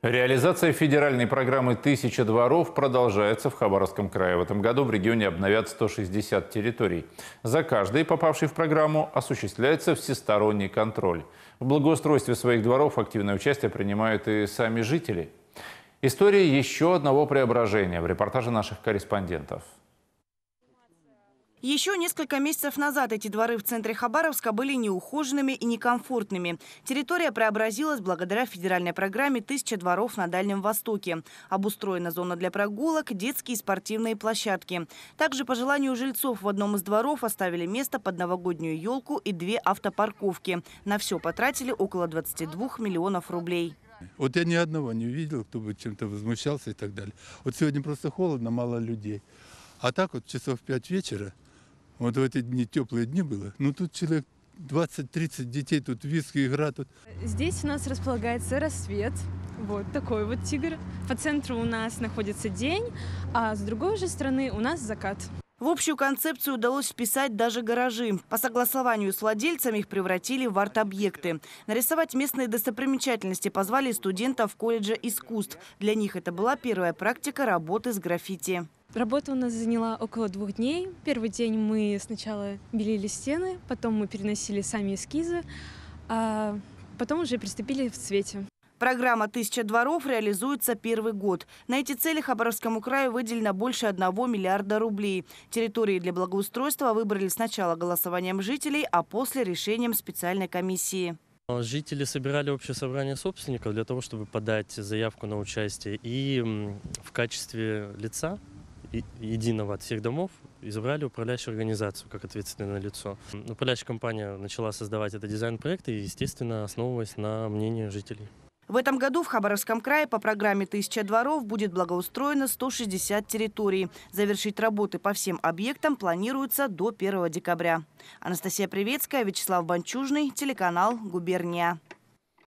Реализация федеральной программы «Тысяча дворов» продолжается в Хабаровском крае. В этом году в регионе обновят 160 территорий. За каждой, попавшей в программу, осуществляется всесторонний контроль. В благоустройстве своих дворов активное участие принимают и сами жители. История еще одного преображения в репортаже наших корреспондентов – еще несколько месяцев назад эти дворы в центре Хабаровска были неухоженными и некомфортными. Территория преобразилась благодаря федеральной программе «Тысяча дворов на Дальнем Востоке». Обустроена зона для прогулок, детские и спортивные площадки. Также по желанию жильцов в одном из дворов оставили место под новогоднюю елку и две автопарковки. На все потратили около 22 миллионов рублей. Вот я ни одного не видел, кто бы чем-то возмущался и так далее. Вот сегодня просто холодно, мало людей. А так вот часов пять вечера вот в эти дни, теплые дни было, Ну тут человек 20-30 детей, тут виски, игра. Тут. Здесь у нас располагается рассвет, вот такой вот тигр. По центру у нас находится день, а с другой же стороны у нас закат. В общую концепцию удалось вписать даже гаражи. По согласованию с владельцами их превратили в арт-объекты. Нарисовать местные достопримечательности позвали студентов колледжа искусств. Для них это была первая практика работы с граффити. Работа у нас заняла около двух дней. Первый день мы сначала белили стены, потом мы переносили сами эскизы, а потом уже приступили в цвете. Программа «Тысяча дворов» реализуется первый год. На эти цели Хабаровскому краю выделено больше 1 миллиарда рублей. Территории для благоустройства выбрали сначала голосованием жителей, а после решением специальной комиссии. Жители собирали общее собрание собственников для того, чтобы подать заявку на участие. И в качестве лица единого от всех домов избрали управляющую организацию как ответственное лицо. Управляющая компания начала создавать этот дизайн-проект и, естественно, основываясь на мнении жителей. В этом году в Хабаровском крае по программе «Тысяча дворов» будет благоустроено 160 территорий. Завершить работы по всем объектам планируется до 1 декабря. Анастасия Привецкая, Вячеслав Банчужный, телеканал «Губерния».